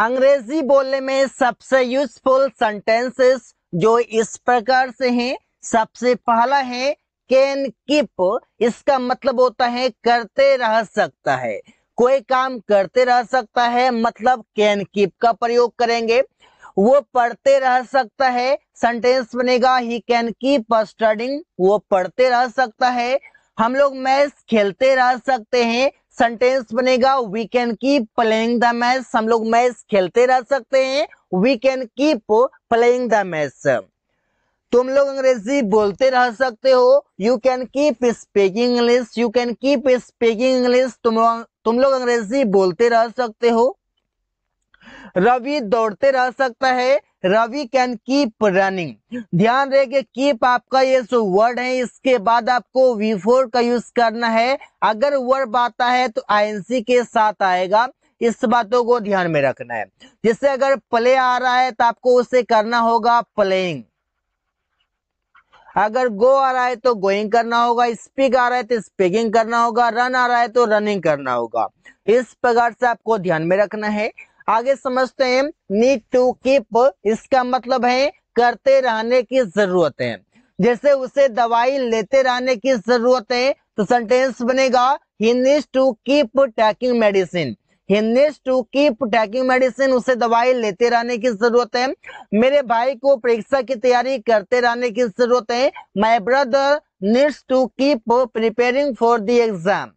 अंग्रेजी बोलने में सबसे यूजफुल सेंटेंसेस जो इस प्रकार से हैं सबसे पहला है कैन कीप इसका मतलब होता है करते रह सकता है कोई काम करते रह सकता है मतलब कैन कीप का प्रयोग करेंगे वो पढ़ते रह सकता है सेंटेंस बनेगा ही कैन कीप स्टडिंग वो पढ़ते रह सकता है हम लोग मैच खेलते रह सकते हैं सेंटेंस बनेगा we can keep playing the match हम लोग मैच खेलते रह सकते हैं we can keep playing the match तुम लोग अंग्रेजी बोलते रह सकते हो you can keep speaking English you can keep speaking English तुम लोग तुम लोग अंग्रेजी बोलते रह सकते हो रवि दौड़ते रह सकता है रवि कैन कीप रनिंग ध्यान रहे कि कीप आपका ये जो वर्ड है इसके बाद आपको वी फोर का यूज करना है अगर वर्ब आता है तो आईएनसी के साथ आएगा इस बातों को ध्यान में रखना है जैसे अगर प्ले आ रहा है तो आपको उसे करना होगा प्लेइंग अगर गो आ रहा है तो गोइंग करना होगा स्पीक आ रहा है तो स्पीकिंग करना होगा रन आ रहा है तो रनिंग करना होगा इस प्रकार से आपको ध्यान में रखना है आगे समझते हैं नीड टू कीप इसका मतलब है करते रहने की जरूरत है जैसे उसे दवाई लेते रहने की जरूरत है तो सेंटेंस बनेगा he needs to keep taking medicine he to keep taking medicine उसे दवाई लेते रहने की जरूरत है मेरे भाई को परीक्षा की तैयारी करते रहने की जरूरत है my brother needs to keep preparing for the exam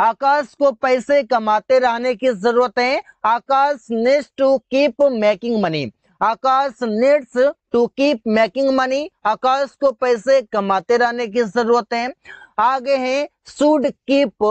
Aakash को पैसे कमाते रहने की जरूरत है Aakash needs to keep making money Aakash needs to keep making money Aakash को पैसे कमाते रहने की जरूरत है आगे है शुड कीप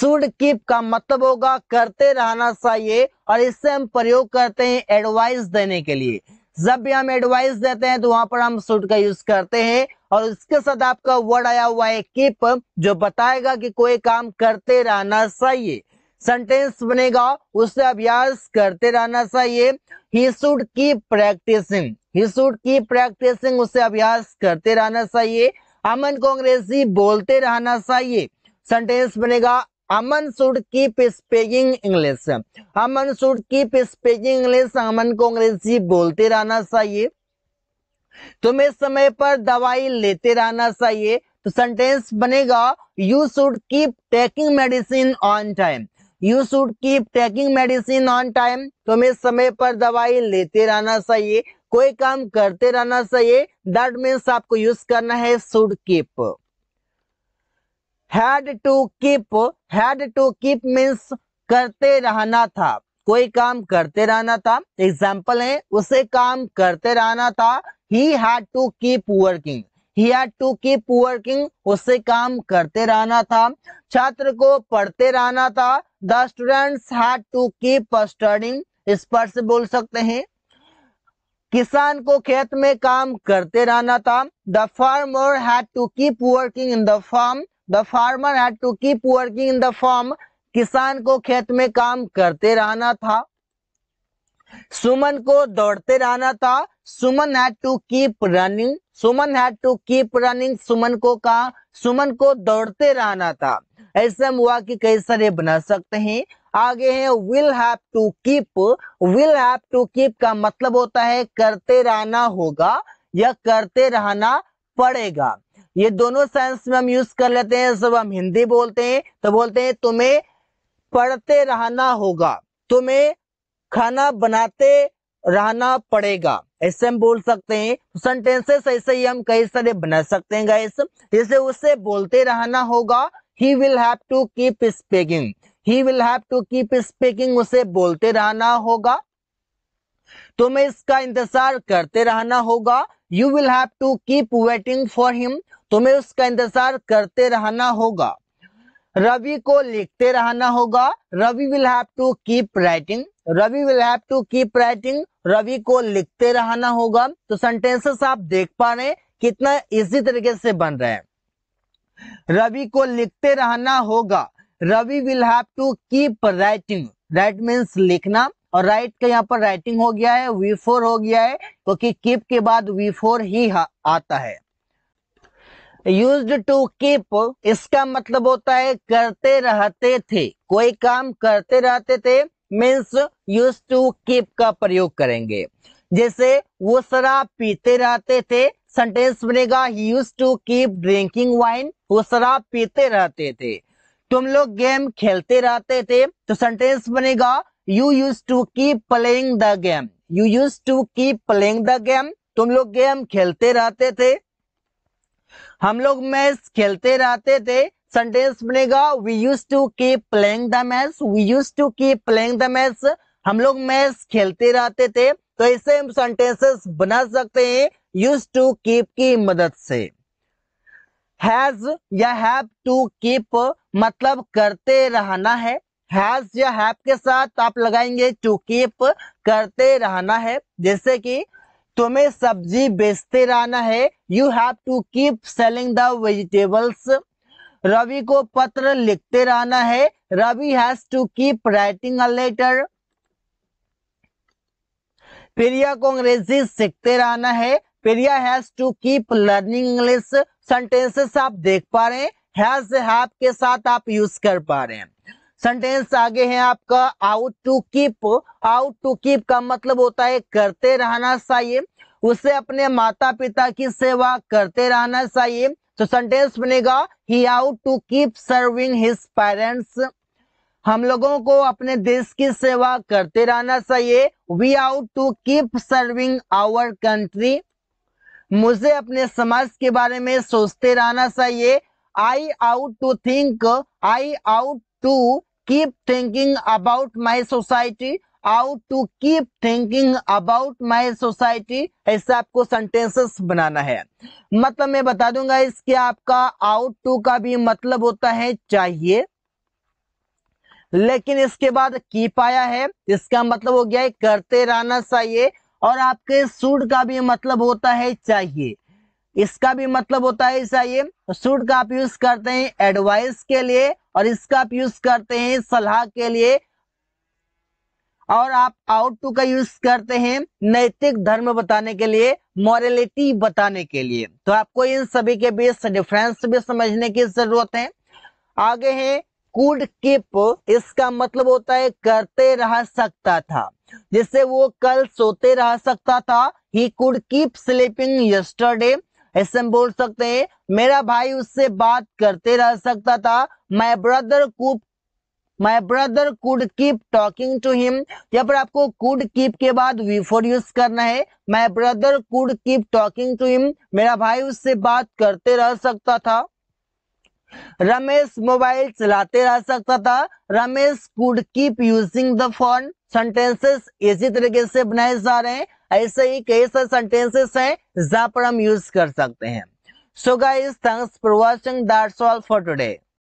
शुड कीप का मतलब होगा करते रहना चाहिए और इससे हम प्रयोग करते हैं एडवाइस देने के लिए जब भी हम एडवाइस देते हैं तो वहां पर हम शुड का यूज करते हैं और उसके साथ आपका वर्ड आया हुआ है कीप जो बताएगा कि कोई काम करते रहना चाहिए सेंटेंस बनेगा उससे अभ्यास करते रहना चाहिए he should keep practising he should keep practising उससे अभ्यास करते रहना चाहिए अमन को अंग्रेजी बोलते रहना चाहिए सेंटेंस बनेगा Aman should keep speaking English Aman should keep speaking English Aman को अंग्रेजी बोलते रहना चाहिए तुम्हें समय पर दवाई लेते रहना चाहिए तो सेंटेंस बनेगा you should keep taking medicine on time you should keep taking medicine on time तुम्हें समय पर दवाई लेते रहना चाहिए कोई काम करते रहना चाहिए दैट मीन्स आपको यूज करना है should keep had to keep had to keep means करते रहना था कोई काम करते रहना था एग्जाम्पल है उसे काम करते रहना था he had to keep working he had to keep working उसे काम करते रहना था छात्र को पढ़ते रहना था the students had to keep studying इस पर से बोल सकते हैं किसान को खेत में काम करते रहना था the farmer had to keep working in the farm the farmer had to keep working in the farm किसान को खेत में काम करते रहना था सुमन को दौड़ते रहना था Suman had to keep running Suman had to keep running Suman को कहा सुमन को दौड़ते रहना था ऐसे हम हुआ कि कई सारे बना सकते हैं आगे है will have to keep will have to keep का मतलब होता है करते रहना होगा या करते रहना पड़ेगा ये दोनों सेंस में हम यूज कर लेते हैं जब हम हिंदी बोलते हैं तो बोलते हैं तुम्हें पढ़ते रहना होगा तुम्हें खाना बनाते रहना पड़ेगा ऐसे हम बोल सकते हैं सेंटेंसेस ऐसे ही हम कई सारे बना सकते हैं गाइस जैसे उसे बोलते रहना होगा he will have to keep speaking he will have to keep speaking उसे बोलते रहना होगा तुम्हें इसका इंतजार करते रहना होगा you will have to keep waiting for him तुम्हें उसका इंतजार करते रहना होगा रवि को लिखते रहना होगा Ravi will have to keep writing Ravi will have to keep writing Ravi को लिखते रहना होगा तो सेंटेंसेस आप देख पा रहे हैं कितना इजी तरीके से बन रहे हैं रवि को लिखते रहना होगा Ravi will have to keep writing write means लिखना और राइट का यहाँ पर राइटिंग हो गया है वी फोर हो गया है क्योंकि तो कीप के बाद वी फोर ही आता है यूज टू कीप इसका मतलब होता है करते रहते थे कोई काम करते रहते थे मीन्स यूज टू कीप का प्रयोग करेंगे जैसे वो शराब पीते रहते थे सेंटेंस बनेगा use to keep drinking wine वो शराब पीते रहते थे तुम लोग गेम खेलते रहते थे तो सेंटेंस बनेगा you use to keep playing the game you use to keep playing the game तुम लोग गेम खेलते रहते थे हम लोग मैच खेलते रहते थे सेंटेंस बनेगा we use to keep playing the match we use to keep playing the match हम लोग मैच खेलते रहते थे तो ऐसे हम सेंटेंसेस बना सकते हैं यूज टू कीप की मदद से हैज या हैव टू कीप मतलब करते रहना है हैज या हैव के साथ आप लगाएंगे टू कीप करते रहना है जैसे कि तुम्हें सब्जी बेचते रहना है you have to keep selling the vegetables Ravi को पत्र लिखते रहना है Ravi has to keep writing a letter Priya को अंग्रेजी सीखते रहना है Priya has to keep learning English sentences आप देख पा रहे हैं हैज हैव के साथ आप यूज कर पा रहे हैं सेंटेंस आगे है आपका ought to keep ought to keep का मतलब होता है करते रहना चाहिए उसे अपने माता पिता की सेवा करते रहना चाहिए तो सेंटेंस बनेगा he ought to keep serving his parents हम लोगों को अपने देश की सेवा करते रहना चाहिए we ought to keep serving our country मुझे अपने समाज के बारे में सोचते रहना चाहिए I ought to think I ought to keep thinking about my society how to keep thinking about my society ऐसा आपको सेंटेंसेस बनाना है मतलब मैं बता दूंगा इसके आपका out to का भी मतलब होता है चाहिए लेकिन इसके बाद keep आया है इसका मतलब हो गया है करते रहना चाहिए और आपके सूट का भी मतलब होता है चाहिए इसका भी मतलब होता है ऐसा ये का आप यूज करते हैं एडवाइस के लिए और इसका आप यूज करते हैं सलाह के लिए और आप आउट टू का यूज करते हैं नैतिक धर्म बताने के लिए मॉरलिटी बताने के लिए तो आपको इन सभी के बीच डिफरेंस भी समझने की जरूरत है आगे है कुड किप इसका मतलब होता है करते रह सकता था जिससे वो कल सोते रह सकता था he could keep sleeping yesterday ऐसे बोल सकते हैं मेरा भाई उससे बात करते रह सकता था my brother could my brother could keep talking to him या पर आपको कुड कीप के बाद वी फोर यूज करना है my brother could keep talking to him मेरा भाई उससे बात करते रह सकता था रमेश मोबाइल चलाते रह सकता था Ramesh could keep using the phone sentences इसी तरीके से बनाए जा रहे हैं ऐसे ही कई सारे सेंटेंसेस हैं जहां पर हम यूज कर सकते हैं so guys thanks for watching that's all for today